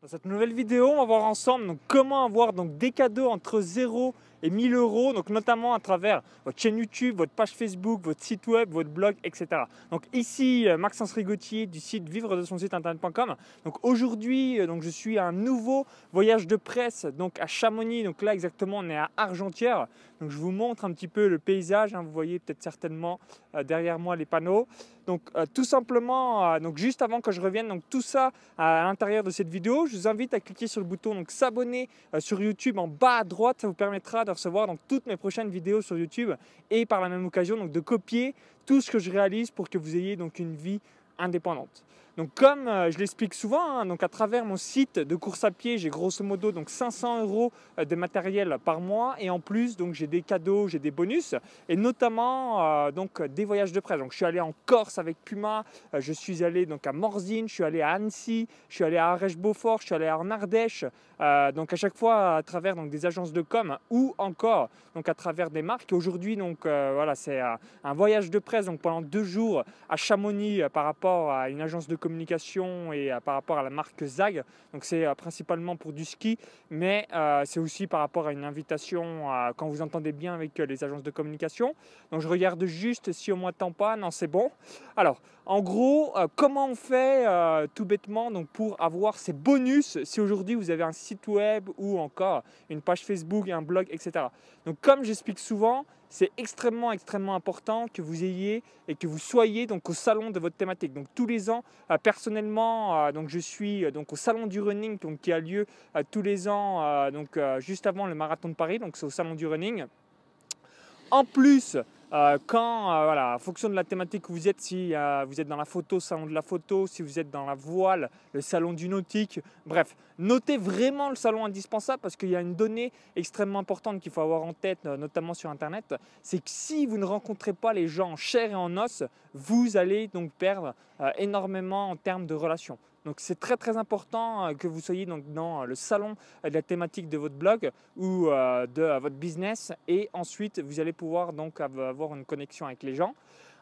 Dans cette nouvelle vidéo, on va voir ensemble comment avoir donc, des cadeaux entre 0 et 1000 euros, donc notamment à travers votre chaîne YouTube, votre page Facebook, votre site web, votre blog, etc. Donc ici, euh, Maxence Rigottier du site vivre de son site internet.com. Donc aujourd'hui, euh, donc, je suis à un nouveau voyage de presse donc à Chamonix. Donc là exactement, on est à Argentière. Donc je vous montre un petit peu le paysage, hein. vous voyez peut-être certainement euh, derrière moi les panneaux. Donc euh, tout simplement, euh, donc juste avant que je revienne, donc tout ça à l'intérieur de cette vidéo, je vous invite à cliquer sur le bouton s'abonner sur YouTube en bas à droite, ça vous permettra de recevoir toutes mes prochaines vidéos sur YouTube et par la même occasion donc de copier tout ce que je réalise pour que vous ayez donc une vie indépendante. Donc comme euh, je l'explique souvent, hein, donc à travers mon site de course à pied, j'ai grosso modo donc 500 euros euh, de matériel par mois et en plus donc j'ai des cadeaux, j'ai des bonus et notamment euh, donc des voyages de presse. Donc je suis allé en Corse avec Puma, je suis allé donc à Morzine, je suis allé à Annecy, je suis allé à Arèche-Beaufort, je suis allé en Ardèche. donc à chaque fois à travers donc des agences de com ou encore donc à travers des marques. Aujourd'hui donc voilà c'est un voyage de presse donc pendant deux jours à Chamonix par rapport à une agence de com communication et euh, par rapport à la marque Zag. Donc c'est euh, principalement pour du ski, mais euh, c'est aussi par rapport à une invitation quand vous entendez bien avec les agences de communication. Donc je regarde juste si on m'attend pas. Non, c'est bon. Alors, en gros, comment on fait tout bêtement donc pour avoir ces bonus si aujourd'hui vous avez un site web ou encore une page Facebook, un blog, etc. Donc comme j'explique souvent, c'est extrêmement, extrêmement important que vous ayez et que vous soyez donc au salon de votre thématique. Donc tous les ans, euh, personnellement, euh, je suis euh, donc au salon du running qui a lieu tous les ans, donc juste avant le marathon de Paris, donc c'est au salon du running. En plus, euh, quand, euh, voilà, en fonction de la thématique où vous êtes, si euh, vous êtes dans la photo, salon de la photo, si vous êtes dans la voile, le salon du nautique, bref, notez vraiment le salon indispensable parce qu'il y a une donnée extrêmement importante qu'il faut avoir en tête, notamment sur Internet, c'est que si vous ne rencontrez pas les gens en chair et en os, vous allez donc perdre énormément en termes de relations. Donc c'est très très important euh, que vous soyez donc dans euh, le salon euh, de la thématique de votre blog ou de votre business et ensuite vous allez pouvoir donc avoir une connexion avec les gens.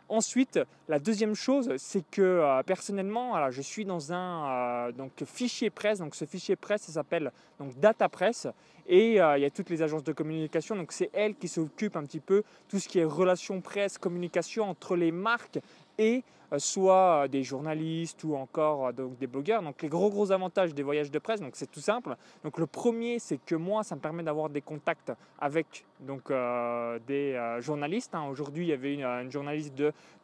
Ensuite, la deuxième chose, c'est que personnellement, je suis dans un donc, fichier presse. Donc, ce fichier presse, s'appelle donc Data Press. Et il y a toutes les agences de communication. Donc, c'est elles qui s'occupent un petit peu tout ce qui est relations presse, communication entre les marques et euh, soit euh, des journalistes ou encore euh, donc, des blogueurs. Donc les gros gros avantages des voyages de presse, donc c'est tout simple. Donc le premier, c'est que moi, ça me permet d'avoir des contacts avec donc des journalistes. Hein. Aujourd'hui, il y avait une, journaliste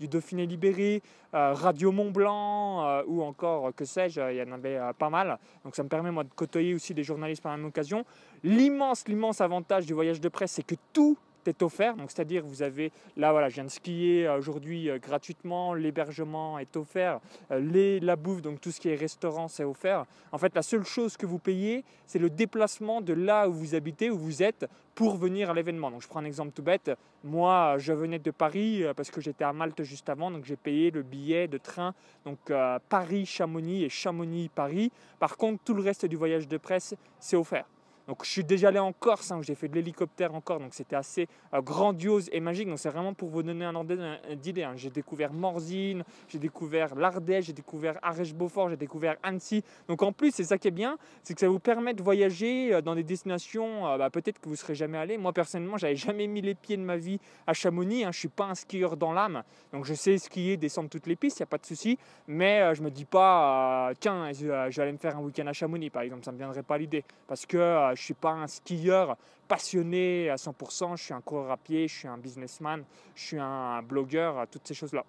du Dauphiné Libéré, Radio Mont Blanc ou encore que sais-je, il y en avait pas mal. Donc ça me permet moi de côtoyer aussi des journalistes par une occasion. L'immense, l'immense avantage du voyage de presse, c'est que tout est offert. Donc c'est-à-dire vous avez là voilà, je viens de skier euh, aujourd'hui euh, gratuitement, l'hébergement est offert, euh, les, la bouffe, donc tout ce qui est restaurant, c'est offert. En fait, la seule chose que vous payez, c'est le déplacement de là où vous habitez, où vous êtes, pour venir à l'événement. Donc je prends un exemple tout bête. Moi, je venais de Paris parce que j'étais à Malte juste avant, donc j'ai payé le billet de train donc Paris-Chamonix et Chamonix-Paris. Par contre, tout le reste du voyage de presse, c'est offert. Donc je suis déjà allé en Corse, hein, j'ai fait de l'hélicoptère encore, donc c'était assez euh, grandiose et magique. Donc c'est vraiment pour vous donner un ordre d'idée. Hein. Hein. J'ai découvert Morzine, j'ai découvert l'Ardèche, j'ai découvert Arèche-Beaufort, j'ai découvert Annecy. Donc en plus, c'est ça qui est bien, c'est que ça vous permet de voyager euh, dans des destinations, euh, bah, peut-être que vous ne serez jamais allé. Moi personnellement, j'avais jamais mis les pieds de ma vie à Chamonix. Hein. Je suis pas un skieur dans l'âme, donc je sais skier, descendre toutes les pistes, il n'y a pas de souci. Mais je je me dis pas, tiens, je vais aller me faire un week-end à Chamonix, par exemple, ça me viendrait pas l'idée, parce que euh, je ne suis pas un skieur passionné à 100%, je suis un coureur à pied, je suis un businessman, je suis un blogueur, euh, toutes ces choses-là.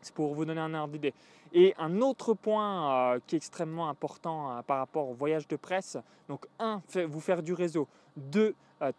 C'est pour vous donner un ordre d'idée. Et un autre point euh, qui est extrêmement important par rapport au voyage de presse, donc un, vous faire du réseau, deux,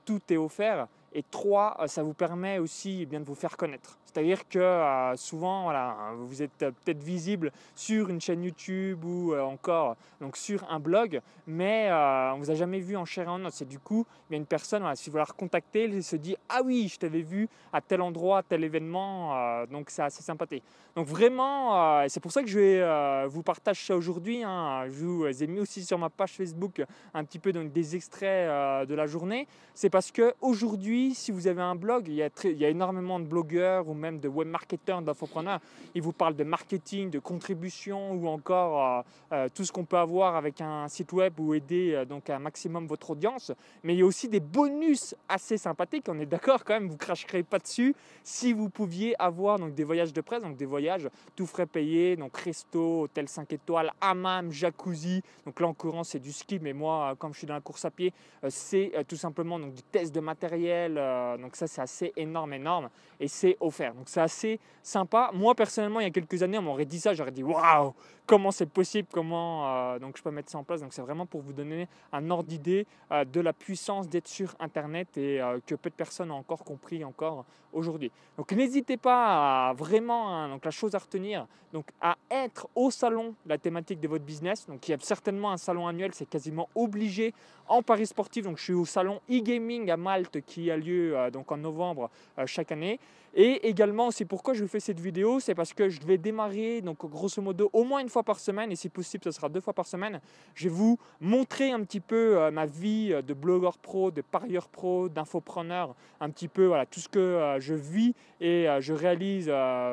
tout est offert, et trois, euh, ça vous permet aussi eh bien, de vous faire connaître. C'est-à-dire que euh, souvent, voilà, vous êtes euh, peut-être visible sur une chaîne YouTube ou encore donc sur un blog, mais on ne vous a jamais vu en chair et en os. Et du coup, il y a une personne, si vous la recontactez, elle se dit Ah oui, je t'avais vu à tel endroit, tel événement. donc, c'est assez sympathique. Donc, vraiment, c'est pour ça que je vais, vous partage ça aujourd'hui. Hein. Je vous ai mis aussi sur ma page Facebook un petit peu donc, des extraits de la journée. C'est parce que aujourd'hui, si vous avez un blog, il y, a énormément de blogueurs ou même de webmarketeurs, d'infopreneurs. Ils vous parlent de marketing, de contribution ou encore euh, euh, tout ce qu'on peut avoir avec un site web ou aider euh, donc un maximum votre audience. Mais il y a aussi des bonus assez sympathiques. On est d'accord quand même, vous cracherez pas dessus. Si vous pouviez avoir donc des voyages de presse, donc des voyages tout frais payés, donc resto, hôtel 5 étoiles, hammam, jacuzzi. Donc là en courant c'est du ski, mais moi comme je suis dans la course à pied, c'est tout simplement donc du test de matériel euh, donc ça, c'est assez énorme, énorme. Et c'est offert. Donc c'est assez sympa. Moi, personnellement, il y a quelques années, on m'aurait dit ça. J'aurais dit, waouh, comment c'est possible Comment euh, donc je peux mettre ça en place Donc c'est vraiment pour vous donner un ordre d'idée euh, de la puissance d'être sur Internet et que peu de personnes ont encore compris encore aujourd'hui. Donc n'hésitez pas à vraiment, hein, donc la chose à retenir, donc à être au salon la thématique de votre business. Donc il y a certainement un salon annuel, c'est quasiment obligé en Paris sportif. Donc je suis au salon e-gaming à Malte qui lieu euh, donc en novembre euh, chaque année. Et également, c'est pourquoi je fais cette vidéo, c'est parce que je vais démarrer, donc grosso modo, au moins une fois par semaine, et si possible, ce sera deux fois par semaine. Je vais vous montrer un petit peu euh, ma vie de blogueur pro, de parieur pro, d'infopreneur, un petit peu voilà, tout ce que je vis et je réalise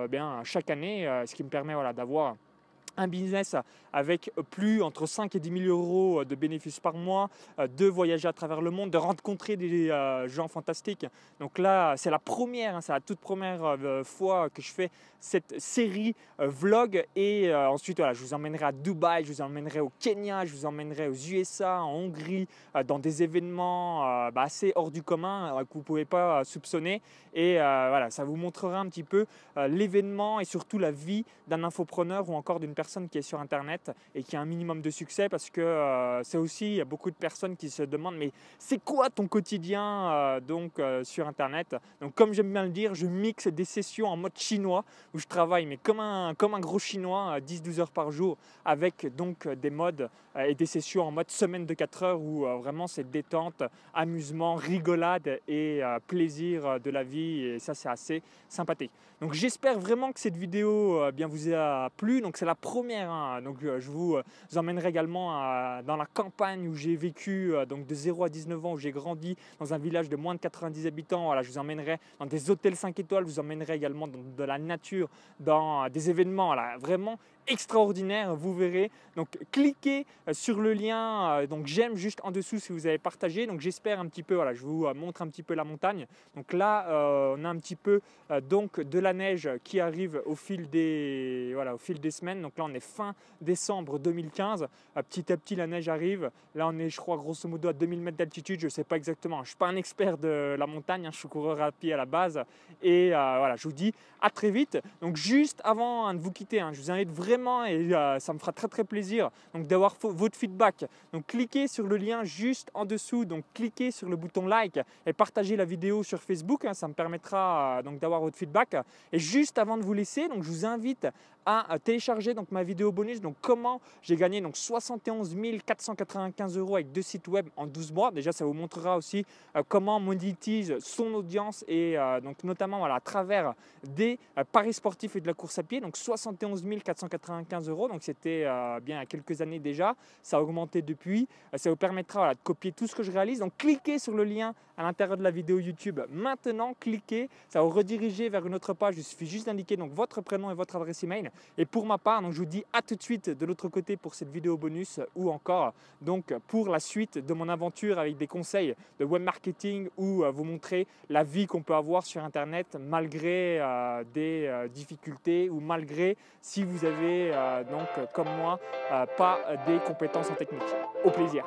bien, chaque année, ce qui me permet voilà, d'avoir un business avec plus entre 5 et 10 000 euros de bénéfices par mois, euh, de voyager à travers le monde, de rencontrer des euh, gens fantastiques. Donc là, c'est la première, hein, c'est la toute première euh, fois que je fais cette série vlog. Et ensuite, voilà, je vous emmènerai à Dubaï, je vous emmènerai au Kenya, je vous emmènerai aux USA, en Hongrie, dans des événements bah, assez hors du commun que vous ne pouvez pas soupçonner. Et voilà, ça vous montrera un petit peu l'événement et surtout la vie d'un infopreneur ou encore d'une personne qui est sur Internet et qui a un minimum de succès parce que euh, c'est aussi, il y a beaucoup de personnes qui se demandent mais c'est quoi ton quotidien euh, donc euh, sur Internet Donc comme j'aime bien le dire, je mixe des sessions en mode chinois où je travaille mais comme un, comme un gros chinois 10-12 heures par jour avec donc des modes et des sessions en mode semaine de 4 heures où vraiment c'est détente, amusement, rigolade et plaisir de la vie et ça c'est assez sympathique. Donc j'espère vraiment que cette vidéo bien vous a plu. Donc c'est la première hein, donc donc euh, je vous euh, emmènerai également dans la campagne où j'ai vécu, euh, donc de 0 à 19 ans, où j'ai grandi, dans un village de moins de 90 habitants. je vous emmènerai dans des hôtels 5 étoiles, je vous emmènerai également dans de la nature, dans des événements. vraiment extraordinaire, vous verrez. Donc cliquez euh, sur le lien, euh, donc j'aime juste en dessous si vous avez partagé. Donc j'espère un petit peu, voilà, je vous euh, montre un petit peu la montagne. Donc là, on a un petit peu donc de la neige qui arrive au fil des voilà, au fil des semaines. Donc là, on est fin décembre 2015. petit à petit, la neige arrive. Là, on est, je crois, grosso modo à 2000 mètres d'altitude. Je sais pas exactement. Je suis pas un expert de la montagne. Hein. je suis coureur à pied à la base. Et voilà, je vous dis à très vite. Donc juste avant de vous quitter, hein, je vous invite vraiment et euh, ça me fera très très plaisir donc d'avoir votre feedback. Donc cliquez sur le lien juste en dessous, donc cliquez sur le bouton like et partagez la vidéo sur Facebook, hein, ça me permettra euh, donc d'avoir votre feedback. Et juste avant de vous laisser, donc je vous invite à euh, télécharger donc ma vidéo bonus donc comment j'ai gagné donc 71 495 euros avec deux sites web en 12 mois. Déjà ça vous montrera aussi comment monétise son audience et donc notamment voilà, à travers des paris sportifs et de la course à pied donc 71 495 95 euros, donc c'était euh, bien il quelques années déjà. Ça a augmenté depuis. Euh, ça vous permettra de copier tout ce que je réalise. Donc cliquez sur le lien à l'intérieur de la vidéo YouTube maintenant. Cliquez, ça vous rediriger vers une autre page. Il suffit juste d'indiquer donc votre prénom et votre adresse email. Et pour ma part, donc, je vous dis à tout de suite de l'autre côté pour cette vidéo bonus ou encore donc pour la suite de mon aventure avec des conseils de web marketing ou euh, vous montrer la vie qu'on peut avoir sur Internet malgré des difficultés ou malgré si vous avez euh, donc, comme moi, euh, pas des compétences en technique. Au plaisir.